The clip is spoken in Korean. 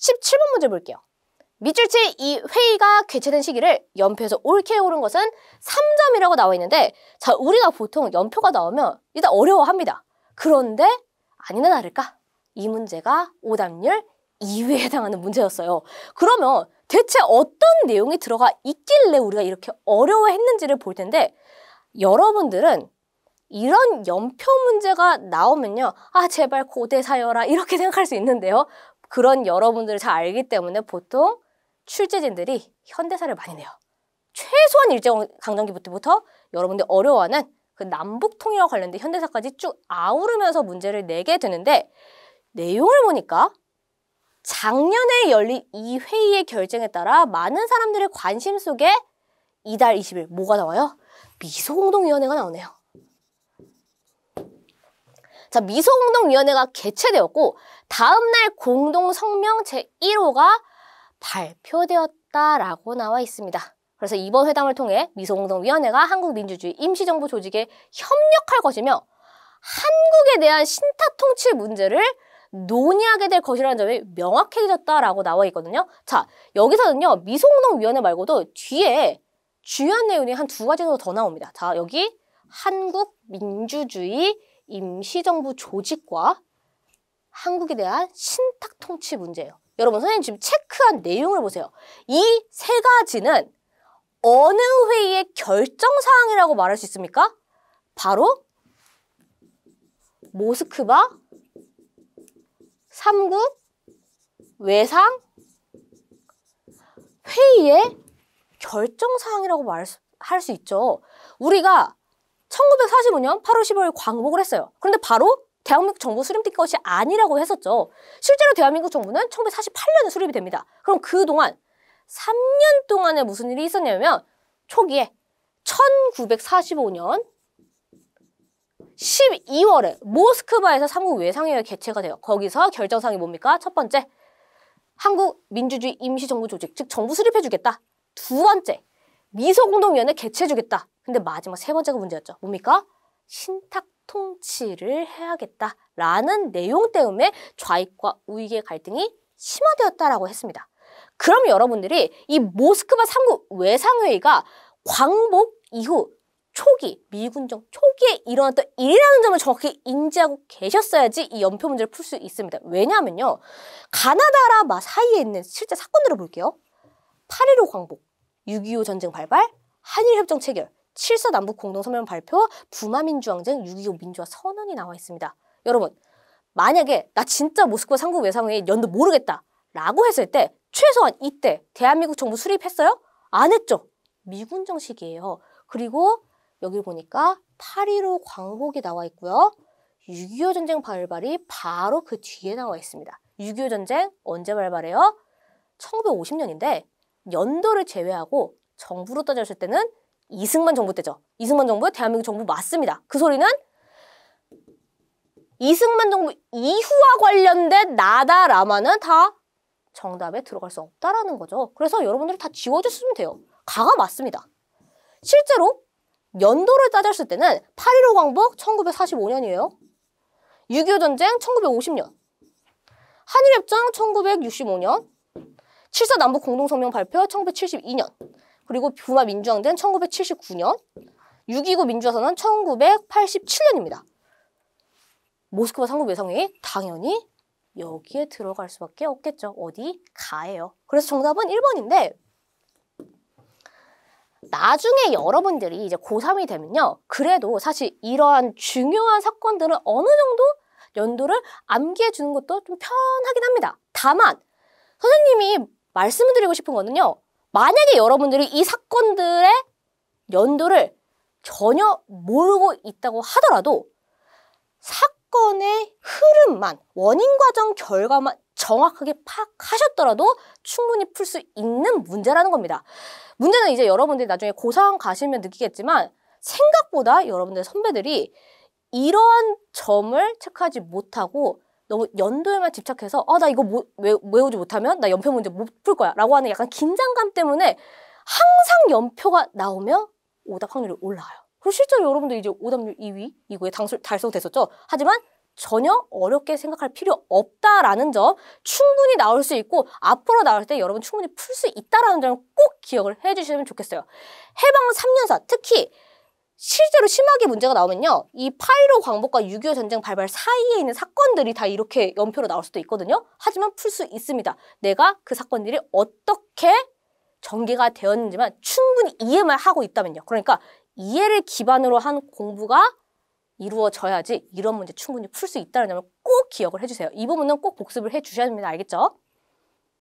17번 문제 볼게요. 밑줄치 이 회의가 개최된 시기를 연표에서 옳게 오른 것은 3점이라고 나와 있는데 자 우리가 보통 연표가 나오면 일단 어려워합니다. 그런데 아니나 다를까 이 문제가 오답률 2위에 해당하는 문제였어요. 그러면 대체 어떤 내용이 들어가 있길래 우리가 이렇게 어려워했는지를 볼 텐데 여러분들은 이런 연표 문제가 나오면요. 아, 제발 고대사여라. 이렇게 생각할 수 있는데요. 그런 여러분들을 잘 알기 때문에 보통 출제진들이 현대사를 많이 내요. 최소한 일제강점기부터 여러분들 어려워하는 그 남북 통일과 관련된 현대사까지 쭉 아우르면서 문제를 내게 되는데 내용을 보니까 작년에 열린 이 회의의 결정에 따라 많은 사람들의 관심 속에 이달 20일 뭐가 나와요? 미소공동위원회가 나오네요. 자, 미소공동위원회가 개최되었고 다음날 공동성명 제1호가 발표되었다라고 나와 있습니다. 그래서 이번 회담을 통해 미소공동위원회가 한국민주주의 임시정부 조직에 협력할 것이며 한국에 대한 신탁통치 문제를 논의하게 될 것이라는 점이 명확해졌다라고 나와 있거든요. 자, 여기서는요. 미소공동위원회 말고도 뒤에 주요한 내용이 한 두 가지 정더 나옵니다. 자, 여기 한국민주주의 임시정부 조직과 한국에 대한 신탁 통치 문제예요. 여러분 선생님 지금 체크한 내용을 보세요. 이 세 가지는 어느 회의의 결정사항이라고 말할 수 있습니까? 바로 모스크바 3국 외상 회의의 결정사항이라고 말할 수 있죠. 우리가 1945년 8월 15일 광복을 했어요. 그런데 바로 대한민국 정부 수립된 것이 아니라고 했었죠. 실제로 대한민국 정부는 1948년에 수립이 됩니다. 그럼 그동안 3년 동안에 무슨 일이 있었냐면 초기에 1945년 12월에 모스크바에서 삼국 외상회의 개최가 돼요. 거기서 결정상이 뭡니까? 첫 번째, 한국 민주주의 임시정부 조직, 즉 정부 수립해주겠다. 두 번째, 미소공동위원회 개최해주겠다. 근데 마지막 세 번째가 문제였죠. 뭡니까? 신탁 통치를 해야겠다라는 내용 때문에 좌익과 우익의 갈등이 심화되었다라고 했습니다. 그럼 여러분들이 이 모스크바 3국 외상회의가 광복 이후 초기 미군정 초기에 일어났던 일이라는 점을 정확히 인지하고 계셨어야지 이 연표 문제를 풀 수 있습니다. 왜냐하면요. 가나다라 마 사이에 있는 실제 사건들을 볼게요. 8.15 광복, 6.25 전쟁 발발, 한일협정 체결, 7 4 남북 공동선언 발표, 부마민주항쟁, 6.25 민주화 선언이 나와 있습니다. 여러분, 만약에 나 진짜 모스크바 상국 외상회의 연도 모르겠다 라고 했을 때 최소한 이때 대한민국 정부 수립했어요? 안 했죠. 미군정식이에요. 그리고 여기 보니까 8.15 광복이 나와 있고요. 6.25 전쟁 발발이 바로 그 뒤에 나와 있습니다. 6.25 전쟁 언제 발발해요? 1950년인데 연도를 제외하고 정부로 따졌을 때는 이승만 정부 때죠. 이승만 정부의 대한민국 정부 맞습니다. 그 소리는 이승만 정부 이후와 관련된 나다라마는 다 정답에 들어갈 수 없다라는 거죠. 그래서 여러분들이 다 지워주시면 돼요. 가가 맞습니다. 실제로 연도를 따졌을 때는 8.15 광복 1945년이에요. 6.25 전쟁 1950년. 한일협정 1965년. 7.4 남북 공동성명 발표 1972년. 그리고 부마 민주항는 1979년, 6.29 민주화선언 1987년입니다. 모스크바 상급 외상회의 당연히 여기에 들어갈 수밖에 없겠죠. 어디? 가예요. 그래서 정답은 1번인데 나중에 여러분들이 이제 고3이 되면요. 그래도 사실 이러한 중요한 사건들은 어느 정도 연도를 암기해 주는 것도 좀 편하긴 합니다. 다만 선생님이 말씀드리고 싶은 거는요. 만약에 여러분들이 이 사건들의 연도를 전혀 모르고 있다고 하더라도 사건의 흐름만, 원인 과정 결과만 정확하게 파악하셨더라도 충분히 풀 수 있는 문제라는 겁니다. 문제는 이제 여러분들이 나중에 고상 가시면 느끼겠지만 생각보다 여러분들 선배들이 이러한 점을 체크하지 못하고 너무 연도에만 집착해서 아 나 이거 못, 외우지 못하면 나 연표 문제 못 풀 거야 라고 하는 약간 긴장감 때문에 항상 연표가 나오면 오답 확률이 올라와요. 그리고 실제로 여러분들 이제 오답률 2위 이후에 당술 달성됐었죠. 하지만 전혀 어렵게 생각할 필요 없다라는 점 충분히 나올 수 있고 앞으로 나올 때 여러분 충분히 풀 수 있다라는 점을 꼭 기억을 해주시면 좋겠어요. 해방 3년사 특히 실제로 심하게 문제가 나오면요. 이 파이로 광복과 6.25 전쟁 발발 사이에 있는 사건들이 다 이렇게 연표로 나올 수도 있거든요. 하지만 풀 수 있습니다. 내가 그 사건들이 어떻게 전개가 되었는지만 충분히 이해만 하고 있다면요. 그러니까 이해를 기반으로 한 공부가 이루어져야지 이런 문제 충분히 풀 수 있다는 점을 꼭 기억을 해주세요. 이 부분은 꼭 복습을 해주셔야 됩니다. 알겠죠?